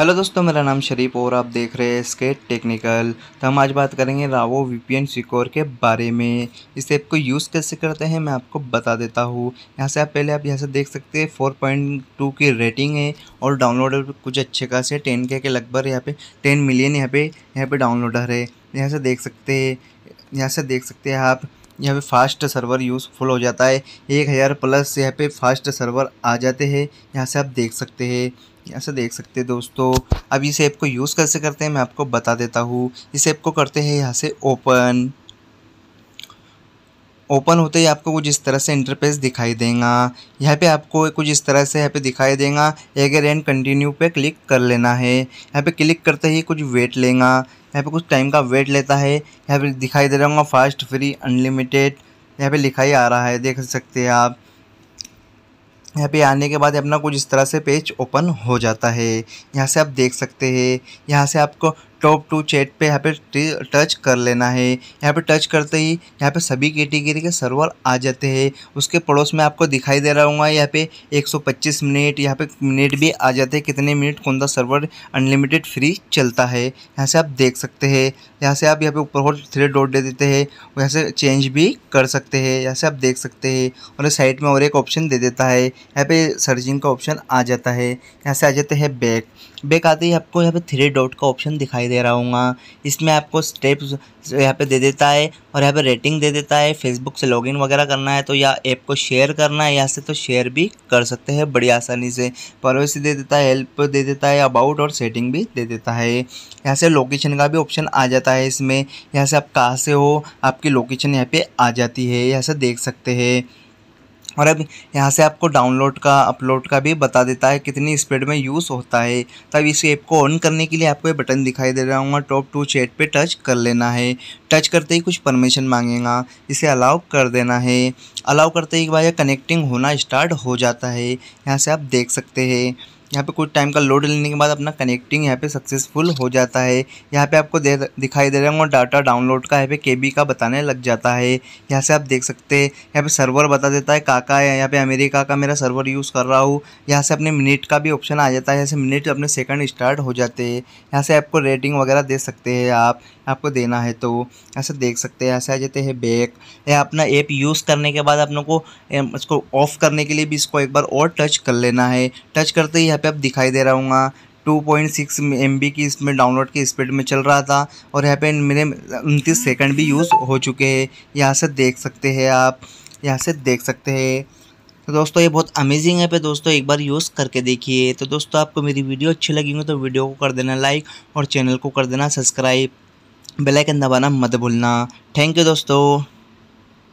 Hello दोस्तों मेरा नाम शरीफ और आप देख रहे हैं इसके टेक्निकल तो हम आज बात करेंगे रावो वीपीएन सिक्योर के बारे में इस ऐप को यूज़ कैसे करते हैं मैं आपको बता देता हूँ यहाँ से आप पहले आप यहाँ से देख सकते हैं 4.2 की रेटिंग है और डाउनलोडर कुछ अच्छे खासे टेन के लगभग यहाँ पे टेन मिलियन यहाँ पे यहाँ पर डाउनलोडर है यहाँ से देख सकते हैं यहाँ से देख सकते हैं आप यहाँ पे फास्ट सर्वर यूज़फुल हो जाता है एक हज़ार प्लस यहाँ पे फास्ट सर्वर आ जाते हैं यहाँ से आप देख सकते हैं यहाँ से देख सकते हैं दोस्तों अब इस ऐप को यूज़ कैसे करते हैं मैं आपको बता देता हूँ इस ऐप को करते हैं यहाँ से ओपन ओपन होते ही आपको कुछ इस तरह से इंटरफेस दिखाई देगा यहाँ पे आपको कुछ इस तरह से यहाँ पे दिखाई देगा एगर एंड कंटिन्यू पे क्लिक कर लेना है यहाँ पे क्लिक करते ही कुछ वेट लेगा यहाँ पे कुछ टाइम का वेट लेता है यहाँ पे दिखाई दे रहा होगा फास्ट फ्री अनलिमिटेड यहाँ पे लिखा ही आ रहा है देख सकते हैं आप यहाँ पे आने के बाद अपना कुछ इस तरह से पेज ओपन हो जाता है यहाँ से आप देख सकते हैं यहाँ से आपको टॉप टू चैट पे यहाँ पे टच कर लेना है यहाँ पे टच करते ही यहाँ पे सभी कैटेगरी के सर्वर आ जाते हैं उसके पड़ोस में आपको दिखाई दे रहा हूँ यहाँ पे 125 मिनट यहाँ पे मिनट भी आ जाते हैं कितने मिनट कौन सा सर्वर अनलिमिटेड फ्री चलता है यहाँ से आप देख सकते हैं यहाँ से आप यहाँ पे ऊपर और थ्री डॉट दे देते हैं यहाँ से चेंज भी कर सकते हैं यहाँ से आप देख सकते हैं और साइड में और एक ऑप्शन दे देता है यहाँ पे सर्चिंग का ऑप्शन आ जाता है यहाँ से आ जाते हैं बैक बैक आते ही आपको यहाँ पे थ्री डॉट का ऑप्शन दिखाई दे रहा हूँगा हाँ। इसमें आपको स्टेप्स यहाँ पे दे देता है और यहाँ पे रेटिंग दे देता है फेसबुक से लॉगिन वगैरह करना है तो या ऐप को शेयर करना है यहाँ से तो शेयर भी कर सकते हैं बड़ी आसानी से पॉलिसी दे देता है हेल्प दे देता है अबाउट और सेटिंग भी दे देता है यहाँ से लोकेशन का भी ऑप्शन आ जाता है इसमें यहाँ से आप कहाँ से हो आपकी लोकेशन यहाँ पर आ जाती है यहाँ से देख सकते हैं और अब यहाँ से आपको डाउनलोड का अपलोड का भी बता देता है कितनी स्पीड में यूज़ होता है तब इस ऐप को ऑन करने के लिए आपको ये बटन दिखाई दे रहा होगा टॉप टू चैट पे टच कर लेना है टच करते ही कुछ परमिशन मांगेगा इसे अलाउ कर देना है अलाउ करते ही बाद कनेक्टिंग होना स्टार्ट हो जाता है यहाँ से आप देख सकते हैं यहाँ पे कुछ टाइम का लोड लेने के बाद अपना कनेक्टिंग यहाँ पे सक्सेसफुल हो जाता है यहाँ पे आपको दे दिखाई दे रहा है डाटा डाउनलोड का यहाँ पे के का बताने लग जाता है यहाँ से आप देख सकते हैं यहाँ पे सर्वर बता देता है काका है यहाँ पे अमेरिका का मेरा सर्वर यूज़ कर रहा हूँ यहाँ से अपने मिनट का भी ऑप्शन आ जाता है जैसे मिनट अपने सेकंड स्टार्ट हो जाते हैं यहाँ से आपको रेटिंग वगैरह दे सकते हैं आप आपको देना है तो ऐसे देख सकते हैं ऐसे आ जाते हैं बैक या अपना ऐप यूज़ करने के बाद आप को इसको ऑफ करने के लिए भी इसको एक बार और टच कर लेना है टच करते ही लैपटॉप दिखाई दे रहा सिक्स 2.6 बी की इसमें डाउनलोड की स्पीड में चल रहा था और यहाँ पे मेरे उनतीस सेकंड भी यूज़ हो चुके हैं यहाँ से देख सकते हैं आप यहाँ से देख सकते हैं तो दोस्तों ये बहुत अमेजिंग ऐप है दोस्तों एक बार यूज़ करके देखिए तो दोस्तों आपको मेरी वीडियो अच्छी लगी हो तो वीडियो को कर देना लाइक और चैनल को कर देना सब्सक्राइब बेलाइकन दबाना मत भूलना थैंक यू दोस्तों